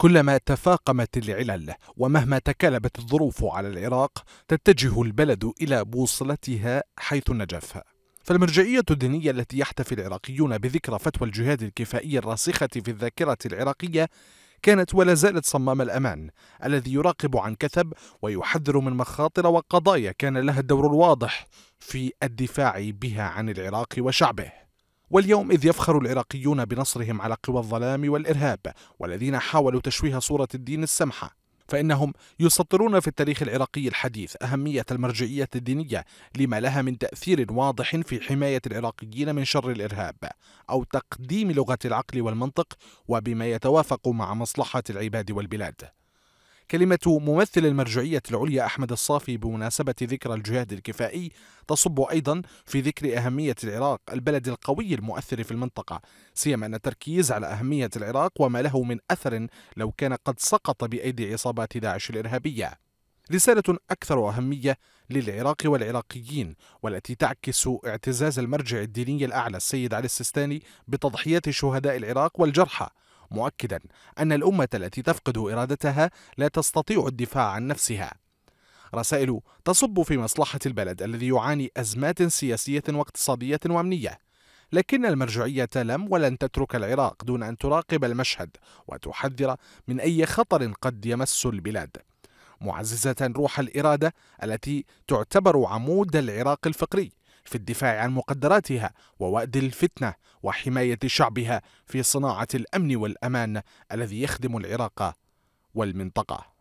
كلما تفاقمت العلل ومهما تكالبت الظروف على العراق تتجه البلد إلى بوصلتها حيث النجف فالمرجعية الدينية التي يحتفي العراقيون بذكرى فتوى الجهاد الكفائي الراسخة في الذاكرة العراقية كانت ولا زالت صمام الأمان الذي يراقب عن كثب ويحذر من مخاطر وقضايا كان لها الدور الواضح في الدفاع بها عن العراق وشعبه واليوم إذ يفخر العراقيون بنصرهم على قوى الظلام والإرهاب والذين حاولوا تشويه صورة الدين السمحة فإنهم يسطرون في التاريخ العراقي الحديث أهمية المرجعية الدينية لما لها من تأثير واضح في حماية العراقيين من شر الإرهاب أو تقديم لغة العقل والمنطق وبما يتوافق مع مصلحة العباد والبلاد كلمة ممثل المرجعية العليا أحمد الصافي بمناسبة ذكرى الجهاد الكفائي تصب أيضا في ذكر أهمية العراق البلد القوي المؤثر في المنطقة سيما أن التركيز على أهمية العراق وما له من أثر لو كان قد سقط بأيدي عصابات داعش الإرهابية رسالة أكثر أهمية للعراق والعراقيين والتي تعكس اعتزاز المرجع الديني الأعلى السيد علي السيستاني بتضحيات شهداء العراق والجرحى مؤكدا أن الأمة التي تفقد إرادتها لا تستطيع الدفاع عن نفسها رسائل تصب في مصلحة البلد الذي يعاني أزمات سياسية واقتصادية وأمنية لكن المرجعية لم ولن تترك العراق دون أن تراقب المشهد وتحذر من أي خطر قد يمس البلاد معززة روح الإرادة التي تعتبر عمود العراق الفقري في الدفاع عن مقدراتها ووأد الفتنة وحماية شعبها في صناعة الأمن والأمان الذي يخدم العراق والمنطقة